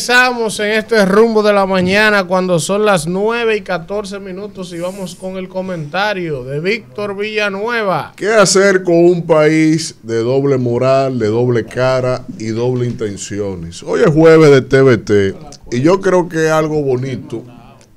Empezamos en este rumbo de la mañana cuando son las 9 y 14 minutos y vamos con el comentario de Víctor Villanueva. ¿Qué hacer con un país de doble moral, de doble cara y doble intenciones? Hoy es jueves de TVT y yo creo que es algo bonito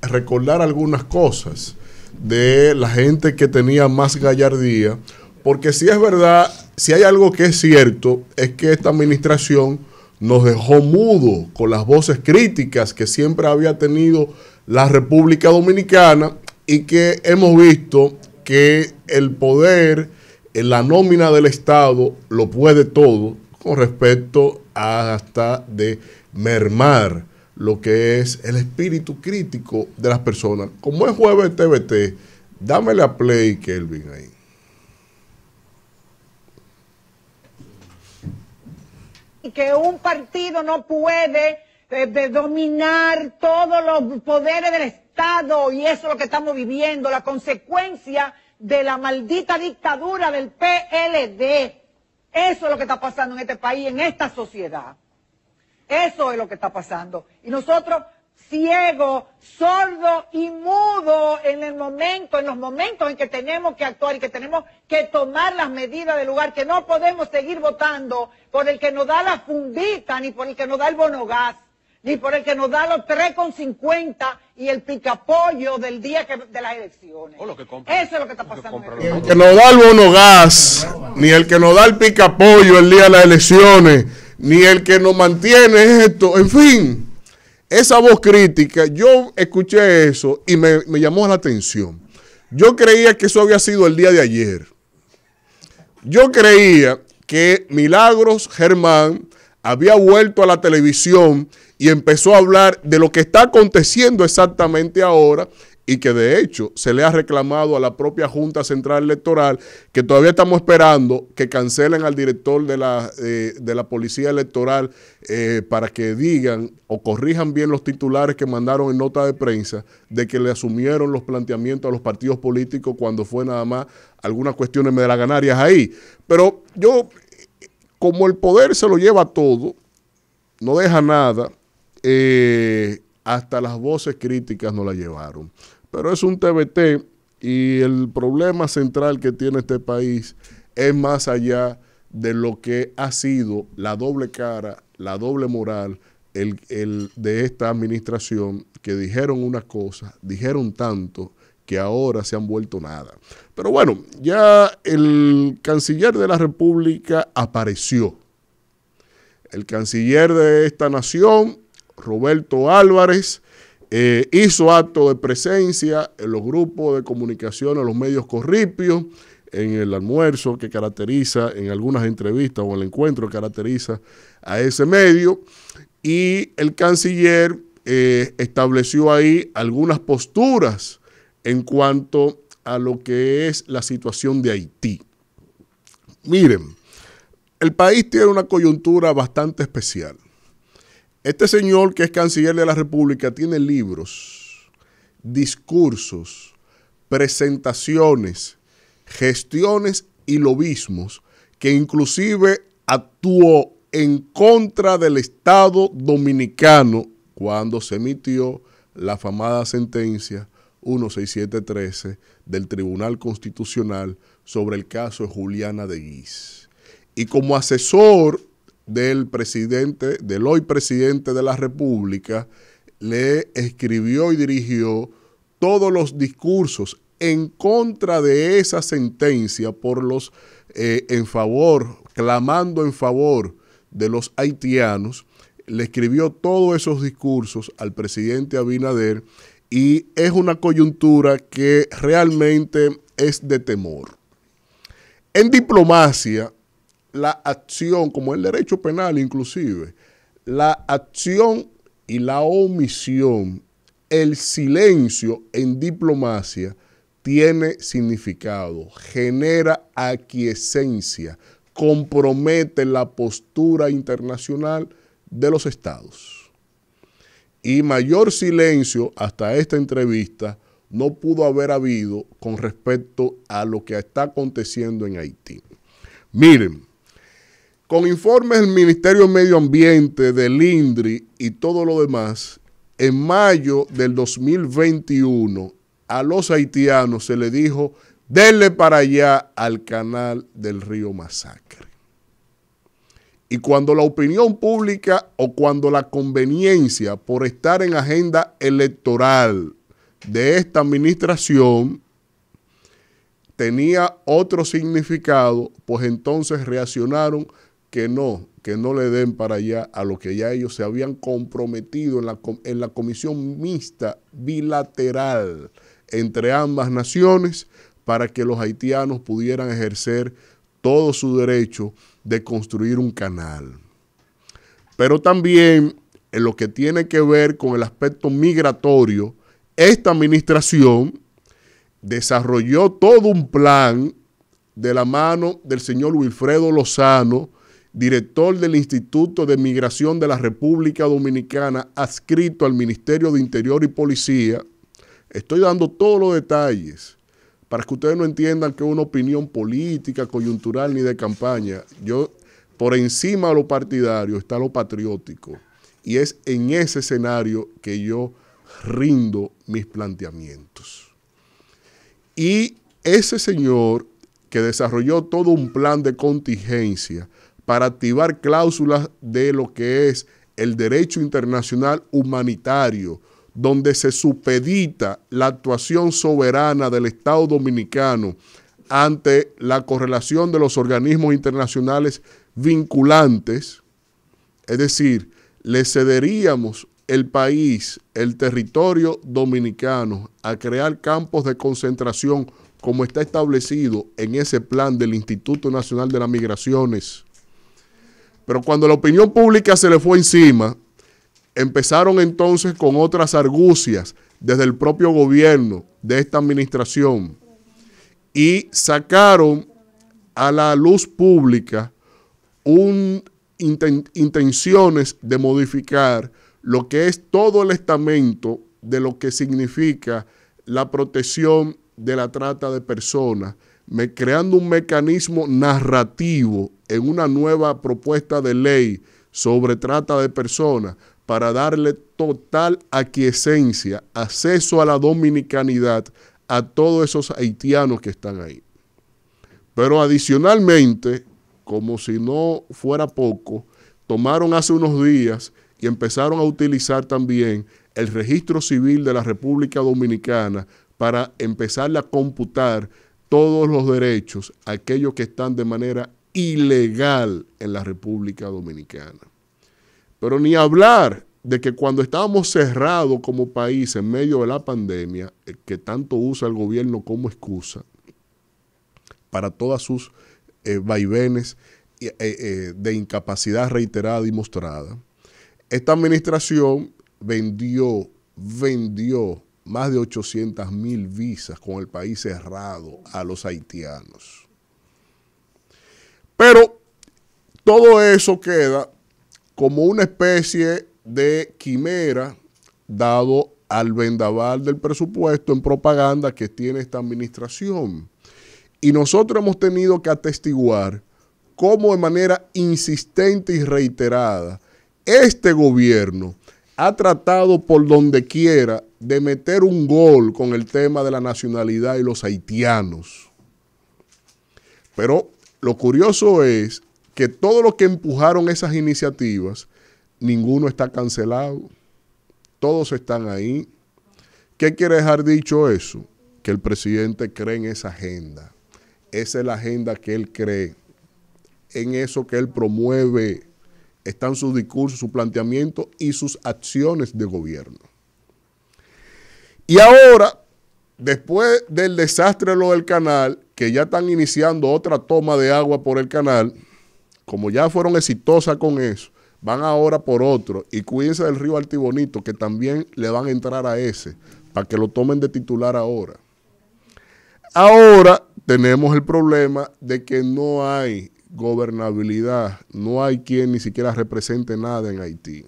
recordar algunas cosas de la gente que tenía más gallardía, porque si es verdad, si hay algo que es cierto, es que esta administración nos dejó mudo con las voces críticas que siempre había tenido la República Dominicana y que hemos visto que el poder, en la nómina del Estado, lo puede todo con respecto a hasta de mermar lo que es el espíritu crítico de las personas. Como es jueves TVT, dámele a play, Kelvin, ahí. que un partido no puede eh, dominar todos los poderes del Estado y eso es lo que estamos viviendo, la consecuencia de la maldita dictadura del PLD. Eso es lo que está pasando en este país, en esta sociedad. Eso es lo que está pasando. Y nosotros ciego, sordo y mudo en el momento, en los momentos en que tenemos que actuar y que tenemos que tomar las medidas del lugar, que no podemos seguir votando por el que nos da la fundita, ni por el que nos da el bonogás, ni por el que nos da los 3,50 y el picapollo del día de las elecciones. Eso es lo que está pasando. que el, el que nos da el bonogás, ni el que nos da el picapollo el día de las elecciones, ni el que nos mantiene esto, en fin esa voz crítica, yo escuché eso y me, me, llamó la atención. Yo creía que eso había sido el día de ayer. Yo creía que Milagros Germán había vuelto a la televisión y empezó a hablar de lo que está aconteciendo exactamente ahora y que de hecho se le ha reclamado a la propia Junta Central Electoral que todavía estamos esperando que cancelen al director de la, eh, de la Policía Electoral eh, para que digan o corrijan bien los titulares que mandaron en nota de prensa de que le asumieron los planteamientos a los partidos políticos cuando fue nada más algunas cuestiones de ganarias ahí. Pero yo, como el poder se lo lleva todo, no deja nada. Eh, hasta las voces críticas no la llevaron. Pero es un TBT y el problema central que tiene este país es más allá de lo que ha sido la doble cara, la doble moral de esta administración que dijeron una cosa, dijeron tanto que ahora se han vuelto nada. Pero bueno, ya el canciller de la República apareció. El canciller de esta nación, Roberto Álvarez, eh, hizo acto de presencia en los grupos de comunicación, en los medios corripios, en el almuerzo que caracteriza, en algunas entrevistas o el encuentro que caracteriza a ese medio. Y el canciller eh, estableció ahí algunas posturas en cuanto a lo que es la situación de Haití. Miren, el país tiene una coyuntura bastante especial. Este señor que es canciller de la República tiene libros, discursos, presentaciones, gestiones y lobismos que inclusive actuó en contra del Estado dominicano cuando se emitió la famada sentencia 16713 del Tribunal Constitucional sobre el caso de Juliana de Guis. Y como asesor del presidente, del hoy presidente de la República, le escribió y dirigió todos los discursos en contra de esa sentencia por los eh, en favor, clamando en favor de los haitianos, le escribió todos esos discursos al presidente Abinader y es una coyuntura que realmente es de temor. En diplomacia, la acción, como el derecho penal inclusive, la acción y la omisión, el silencio en diplomacia tiene significado, genera aquiescencia, compromete la postura internacional de los estados. Y mayor silencio hasta esta entrevista no pudo haber habido con respecto a lo que está aconteciendo en Haití. Miren, con informes del Ministerio de Medio Ambiente, del INDRI y todo lo demás, en mayo del 2021 a los haitianos se le dijo, denle para allá al canal del río Masacre. Y cuando la opinión pública o cuando la conveniencia por estar en agenda electoral de esta administración tenía otro significado, pues entonces reaccionaron que no, que no le den para allá a lo que ya ellos se habían comprometido en la, comisión mixta bilateral entre ambas naciones para que los haitianos pudieran ejercer todo su derecho de construir un canal. Pero también en lo que tiene que ver con el aspecto migratorio, esta administración desarrolló todo un plan de la mano del señor Wilfredo Lozano, director del Instituto de Migración de la República Dominicana, adscrito al Ministerio de Interior y Policía. Estoy dando todos los detalles para que ustedes no entiendan que es una opinión política, coyuntural ni de campaña. Yo, por encima de lo partidario está lo patriótico. Y es en ese escenario que yo rindo mis planteamientos. Y ese señor que desarrolló todo un plan de contingencia para activar cláusulas de lo que es el derecho internacional humanitario, donde se supedita la actuación soberana del Estado dominicano ante la correlación de los organismos internacionales vinculantes, es decir, le cederíamos el país, el territorio dominicano, a crear campos de concentración como está establecido en ese plan del Instituto Nacional de las Migraciones pero cuando la opinión pública se le fue encima, empezaron entonces con otras argucias desde el propio gobierno de esta administración y sacaron a la luz pública un, intenciones de modificar lo que es todo el estamento de lo que significa la protección de la trata de personas creando un mecanismo narrativo en una nueva propuesta de ley sobre trata de personas para darle total aquiescencia, acceso a la dominicanidad a todos esos haitianos que están ahí. Pero adicionalmente, como si no fuera poco, tomaron hace unos días y empezaron a utilizar también el registro civil de la República Dominicana para empezarle a computar todos los derechos a aquellos que están de manera ilegal en la República Dominicana. Pero ni hablar de que cuando estábamos cerrados como país en medio de la pandemia, eh, que tanto usa el gobierno como excusa para todas sus eh, vaivenes eh, de incapacidad reiterada y mostrada, esta administración vendió, vendió más de 800 mil visas con el país cerrado a los haitianos. Pero todo eso queda como una especie de quimera dado al vendaval del presupuesto en propaganda que tiene esta administración. Y nosotros hemos tenido que atestiguar cómo de manera insistente y reiterada este gobierno ha tratado por donde quiera de meter un gol con el tema de la nacionalidad y los haitianos. Pero lo curioso es que todos los que empujaron esas iniciativas, ninguno está cancelado. Todos están ahí. ¿Qué quiere dejar dicho eso? Que el presidente cree en esa agenda. Esa es la agenda que él cree, en eso que él promueve. Están sus discursos, su planteamiento y sus acciones de gobierno. Y ahora, después del desastre lo del canal, que ya están iniciando otra toma de agua por el canal, como ya fueron exitosas con eso, van ahora por otro. Y cuídense del río Altibonito, que también le van a entrar a ese, para que lo tomen de titular ahora. Ahora tenemos el problema de que no hay gobernabilidad, no hay quien ni siquiera represente nada en Haití.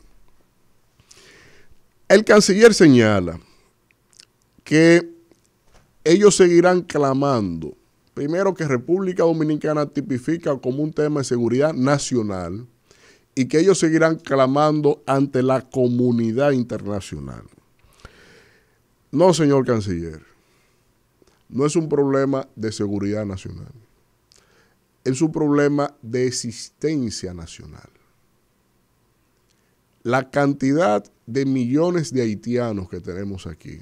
El canciller señala que ellos seguirán clamando, primero que República Dominicana tipifica como un tema de seguridad nacional y que ellos seguirán clamando ante la comunidad internacional. No, señor canciller, no es un problema de seguridad nacional, es un problema de existencia nacional. La cantidad de millones de haitianos que tenemos aquí,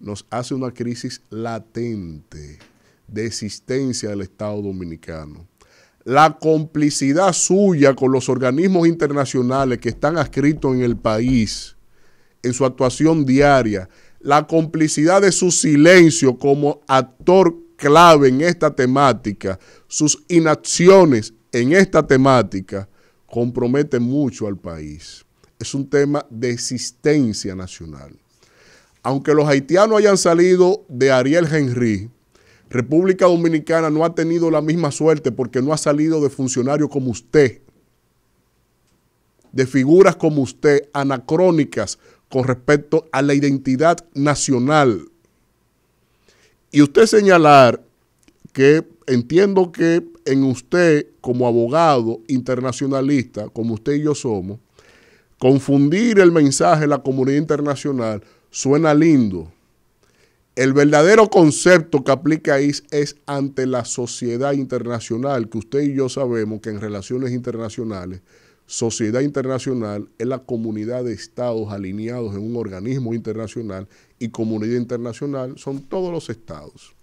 nos hace una crisis latente de existencia del Estado dominicano. La complicidad suya con los organismos internacionales que están adscritos en el país, en su actuación diaria, la complicidad de su silencio como actor clave en esta temática, sus inacciones en esta temática, compromete mucho al país. Es un tema de existencia nacional aunque los haitianos hayan salido de Ariel Henry, República Dominicana no ha tenido la misma suerte porque no ha salido de funcionarios como usted, de figuras como usted, anacrónicas con respecto a la identidad nacional. Y usted señalar que entiendo que en usted como abogado internacionalista, como usted y yo somos, confundir el mensaje de la comunidad internacional suena lindo. El verdadero concepto que aplica es ante la sociedad internacional, que usted y yo sabemos que en relaciones internacionales, sociedad internacional es la comunidad de estados alineados en un organismo internacional y comunidad internacional son todos los estados.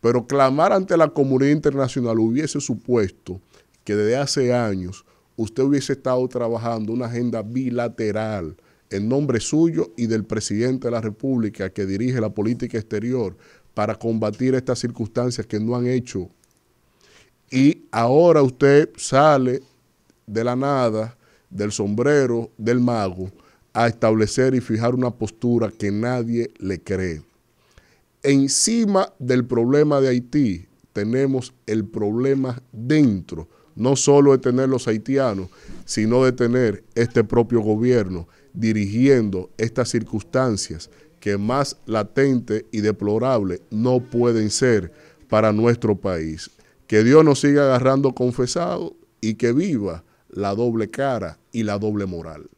Pero clamar ante la comunidad internacional hubiese supuesto que desde hace años usted hubiese estado trabajando una agenda bilateral en nombre suyo y del presidente de la República que dirige la política exterior para combatir estas circunstancias que no han hecho. Y ahora usted sale de la nada, del sombrero, del mago, a establecer y fijar una postura que nadie le cree. Encima del problema de Haití tenemos el problema dentro, no solo de tener los haitianos, sino de tener este propio gobierno dirigiendo estas circunstancias que más latente y deplorable no pueden ser para nuestro país. Que Dios nos siga agarrando confesado y que viva la doble cara y la doble moral.